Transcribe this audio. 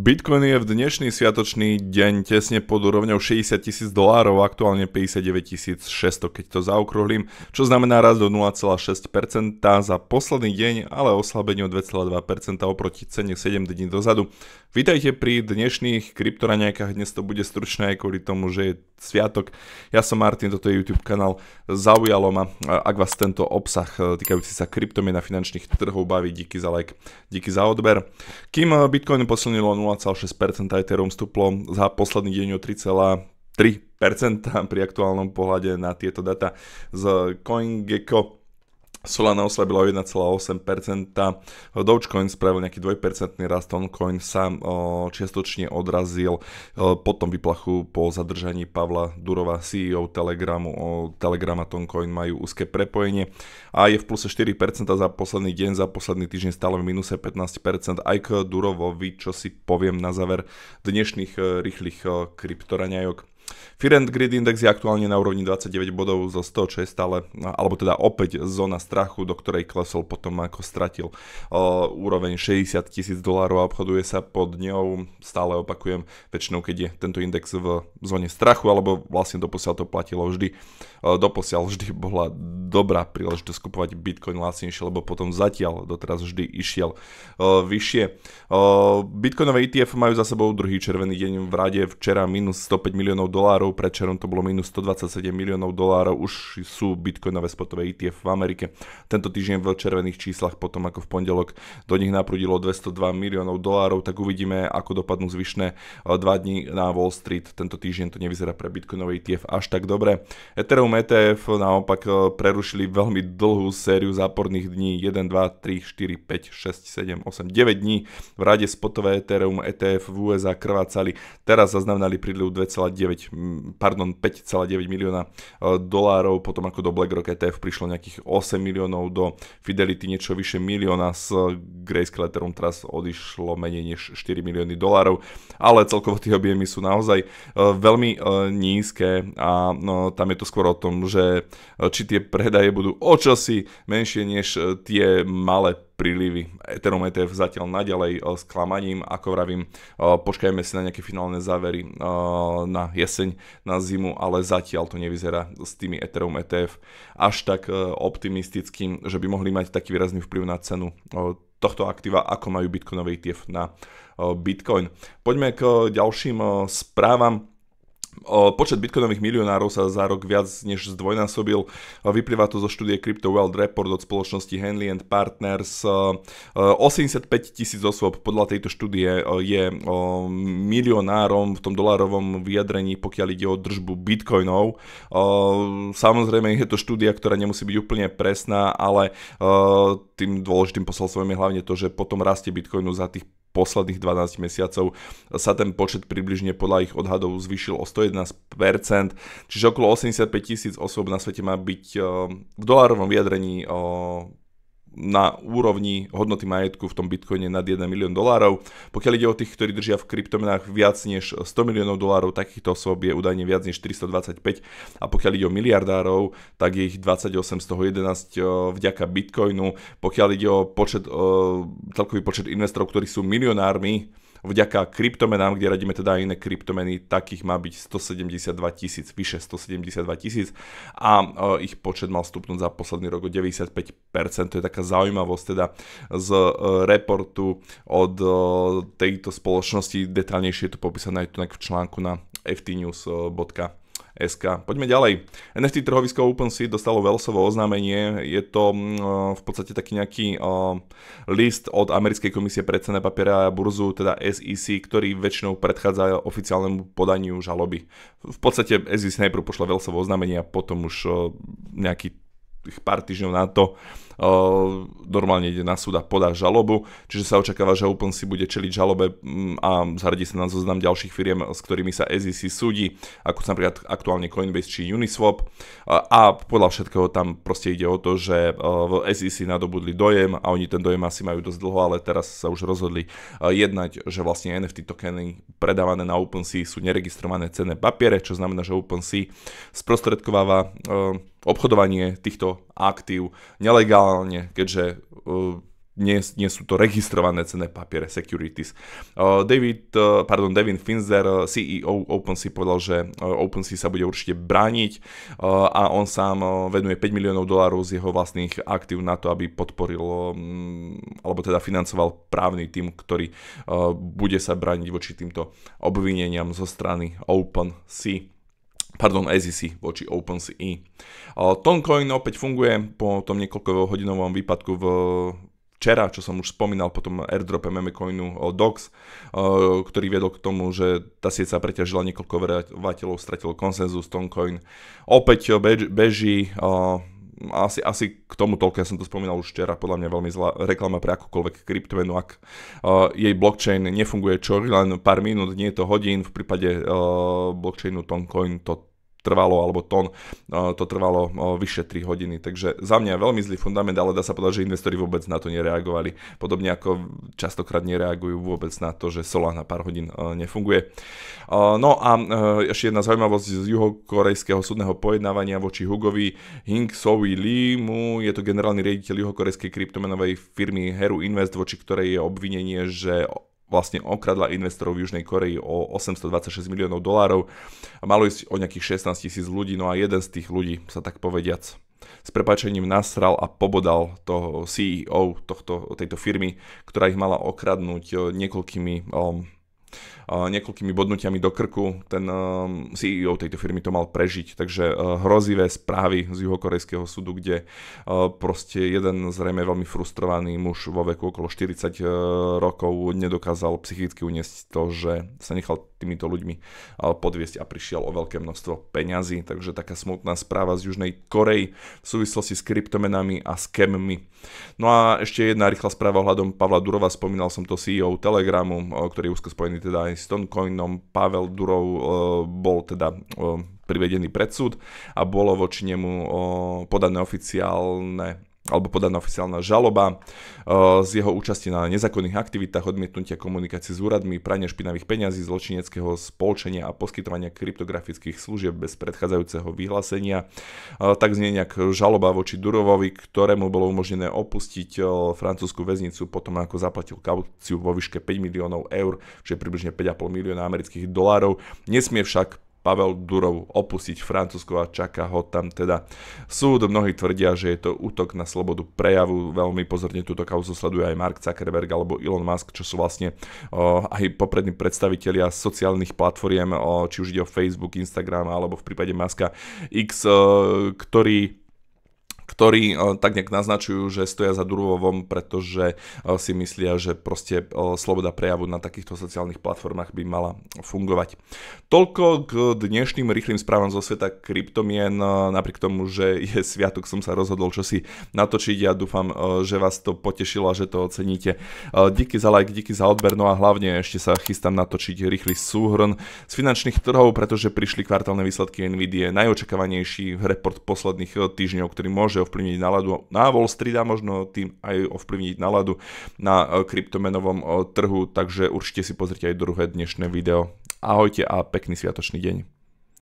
Bitcoin je v dnešný sviatočný deň tesne pod úrovňou 60 tisíc dolárov, aktuálne 59 600, keď to zaokrúhlim, čo znamená raz do 0,6% za posledný deň, ale oslabenie o 2,2% oproti cene 7 dní dozadu. Vítajte pri dnešných kryptoraniakách, dnes to bude stručné aj kvôli tomu, že je sviatok. Ja som Martin, toto je YouTube kanál Zaujalo ma, ak vás tento obsah eh, týkajúci sa kryptomien a finančných trhov baví, díky za like, díky za odber. Kým eh, Bitcoin posilnilo 0,6% Ethereum stúplo za posledný deň o 3,3% pri aktuálnom pohľade na tieto data z CoinGecko. Solana oslabila o 1,8%, Dogecoin spravil nejaký 2% rast, Toncoin sa čiastočne odrazil po tom vyplachu po zadržaní Pavla Durova, CEO Telegramu, o Telegram a Toncoin majú úzke prepojenie a je v pluse 4% za posledný deň, za posledný týždeň stále v minuse 15%, aj k Durovovi, čo si poviem na záver dnešných e, rýchlych e, kryptoraňajok. Firend Grid Index je aktuálne na úrovni 29 bodov zo 106 ale, alebo teda opäť zóna strachu, do ktorej klesol potom ako stratil uh, úroveň 60 tisíc dolárov a obchoduje sa pod ňou, stále opakujem, väčšinou keď je tento index v zóne strachu, alebo vlastne doposiaľ to platilo vždy, uh, doposiaľ vždy bola dobrá príležitosť kupovať Bitcoin lacnejšie, lebo potom zatiaľ doteraz vždy išiel uh, vyššie. Bitcoinové ETF majú za sebou druhý červený deň v rade, včera minus 105 miliónov dolárov dolárov, pred čerom to bolo minus 127 miliónov dolárov, už sú bitcoinové spotové ETF v Amerike. Tento týždeň v červených číslach, potom ako v pondelok do nich naprudilo 202 miliónov dolárov, tak uvidíme, ako dopadnú zvyšné eh, dva dní na Wall Street. Tento týždeň to nevyzerá pre bitcoinové ETF až tak dobre. Ethereum ETF naopak eh, prerušili veľmi dlhú sériu záporných dní 1, 2, 3, 4, 5, 6, 7, 8, 9 dní. V rade spotové Ethereum ETF v USA krvácali. Teraz zaznamenali príliv 2,9 pardon, 5,9 milióna e, dolárov, potom ako do BlackRock ETF prišlo nejakých 8 miliónov, do Fidelity niečo vyše milióna, s Grayscale Ethereum teraz odišlo menej než 4 milióny dolárov, ale celkovo tie objemy sú naozaj e, veľmi e, nízke a no, tam je to skôr o tom, že či tie predaje budú očosi menšie než tie malé prílivy. Ethereum ETF zatiaľ naďalej eh, s klamaním, ako vravím, eh, počkajme si na nejaké finálne závery eh, na jeseň, na zimu, ale zatiaľ to nevyzerá s tými Ethereum ETF až tak optimistickým, že by mohli mať taký výrazný vplyv na cenu tohto aktíva, ako majú bitcoinový ETF na Bitcoin. Poďme k ďalším správam. Počet bitcoinových milionárov sa za rok viac než zdvojnásobil. Vyplýva to zo štúdie Crypto World Report od spoločnosti Henley and Partners. 85 tisíc osôb podľa tejto štúdie je milionárom v tom dolárovom vyjadrení, pokiaľ ide o držbu bitcoinov. Samozrejme je to štúdia, ktorá nemusí byť úplne presná, ale tým dôležitým posolstvom je hlavne to, že potom rastie bitcoinu za tých posledných 12 mesiacov sa ten počet približne podľa ich odhadov zvýšil o 111%, čiže okolo 85 tisíc osôb na svete má byť eh, v dolárovom vyjadrení eh, na úrovni hodnoty majetku v tom bitcoine nad 1 milión dolárov. Pokiaľ ide o tých, ktorí držia v kryptomenách viac než 100 miliónov dolárov, takýchto osôb je údajne viac než 425 a pokiaľ ide o miliardárov, tak je ich 28 z toho 11 vďaka bitcoinu. Pokiaľ ide o počet, celkový počet investorov, ktorí sú milionármi, vďaka kryptomenám, kde radíme teda iné kryptomeny, takých má byť 172 tisíc, vyše 172 tisíc a e, ich počet mal stupnúť za posledný rok o 95%, to je taká zaujímavosť teda z e, reportu od e, tejto spoločnosti, detálnejšie je to popísané aj tu v článku na ftnews.com SK. Poďme ďalej. NFT trhovisko OpenSea dostalo Velsovo oznámenie. Je to mm, eh, v podstate taký nejaký eh, list od Americkej komisie pre cené papiere a burzu, teda SEC, ktorý väčšinou predchádza oficiálnemu podaniu žaloby. V podstate SEC najprv pošla Velsovo oznámenie a potom už eh, nejaký pár týždňov na to normálne ide na súd a podá žalobu, čiže sa očakáva, že Open si bude čeliť žalobe mm, a zaradí sa na zoznam ďalších firiem, s ktorými sa SEC súdi, ako sa napríklad aktuálne Coinbase či Uniswap a podľa všetkého tam proste ide o to, že v SEC nadobudli dojem a oni ten dojem asi majú dosť dlho, ale teraz sa už rozhodli jednať, že vlastne NFT tokeny predávané na OpenSea sú neregistrované cenné papiere, čo znamená, že OpenSea sprostredkováva obchodovanie týchto aktív nelegálne aktuálne, keďže e, nie, nie sú to registrované cenné papiere, securities. E, David, e, pardon, Devin Finzer, CEO OpenSea, povedal, že OpenSea sa bude určite brániť a on sám venuje 5 miliónov dolárov z jeho vlastných aktív na to, aby podporil, alebo teda financoval právny tým, ktorý bude sa brániť voči týmto obvineniam zo strany OpenSea pardon, SEC voči OpenSea. Toncoin opäť funguje po tom niekoľkohodinovom výpadku v včera, čo som už spomínal, potom airdrope memecoinu DOX, ktorý viedol k tomu, že tá sieť sa preťažila niekoľko verovateľov, stratil konsenzus Toncoin. Opäť beží asi, asi k tomu toľko, ja som to spomínal už včera, podľa mňa veľmi zlá reklama pre akúkoľvek kryptomenu, ak uh, jej blockchain nefunguje čo len pár minút, nie je to hodín, v prípade uh, blockchainu Toncoin to trvalo, alebo tón, eh, to trvalo eh, vyše 3 hodiny. Takže za mňa veľmi zlý fundament, ale dá sa povedať, že investori vôbec na to nereagovali. Podobne ako častokrát nereagujú vôbec na to, že na pár hodín eh, nefunguje. No a ešte jedna zaujímavosť z juhokorejského súdneho pojednávania voči Hugovi Hing Sowi Lee, mu je to generálny riaditeľ juhokorejskej kryptomenovej firmy Heru Invest, voči ktorej je obvinenie, že vlastne okradla investorov v Južnej Koreji o 826 miliónov dolárov. Malo ísť o nejakých 16 tisíc ľudí, no a jeden z tých ľudí sa tak povediac s prepačením nasral a pobodal toho CEO tohto, tejto firmy, ktorá ich mala okradnúť eh, niekoľkými um, niekoľkými bodnutiami do krku ten um, CEO tejto firmy to mal prežiť. Takže uh, hrozivé správy z juhokorejského súdu, kde uh, proste jeden zrejme veľmi frustrovaný muž vo veku okolo 40 uh, rokov nedokázal psychicky uniesť to, že sa nechal týmito ľuďmi podviesť a prišiel o veľké množstvo peňazí. Takže taká smutná správa z Južnej Korei v súvislosti s kryptomenami a skemmi. No a ešte jedna rýchla správa ohľadom Pavla Durova. Spomínal som to CEO Telegramu, ktorý je úzko spojený teda aj s Toncoinom Pavel Durov e, bol teda e, privedený pred súd a bolo voči nemu e, podané oficiálne alebo podaná oficiálna žaloba e, z jeho účasti na nezákonných aktivitách, odmietnutia komunikácie s úradmi, prania špinavých peňazí, zločineckého spolčenia a poskytovania kryptografických služieb bez predchádzajúceho vyhlásenia. E, tak znie nejak žaloba voči Durovovi, ktorému bolo umožnené opustiť e, francúzsku väznicu potom, ako zaplatil kauciu vo výške 5 miliónov eur, čo je približne 5,5 milióna amerických dolárov. Nesmie však Pavel Durov opustiť Francúzsko a čaká ho tam teda súd. Mnohí tvrdia, že je to útok na slobodu prejavu. Veľmi pozorne túto kauzu sleduje aj Mark Zuckerberg alebo Elon Musk, čo sú vlastne o, aj poprední predstavitelia sociálnych platformiem, o, či už ide o Facebook, Instagram alebo v prípade Muska X, o, ktorý ktorí eh, tak nejak naznačujú, že stoja za Durovom, pretože eh, si myslia, že proste eh, sloboda prejavu na takýchto sociálnych platformách by mala fungovať. Toľko k dnešným rýchlým správam zo sveta kryptomien. Napriek tomu, že je sviatok, som sa rozhodol čo si natočiť. Ja dúfam, že vás to potešilo a že to oceníte. Díky za like, díky za odber, no a hlavne ešte sa chystám natočiť rýchly súhrn z finančných trhov, pretože prišli kvartálne výsledky NVIDIA, najočakávanejší report posledných týždňov, ktorý môže ovplyvniť náladu na Wall Street a možno tým aj ovplyvniť náladu na e, kryptomenovom e, trhu, takže určite si pozrite aj druhé dnešné video. Ahojte a pekný sviatočný deň.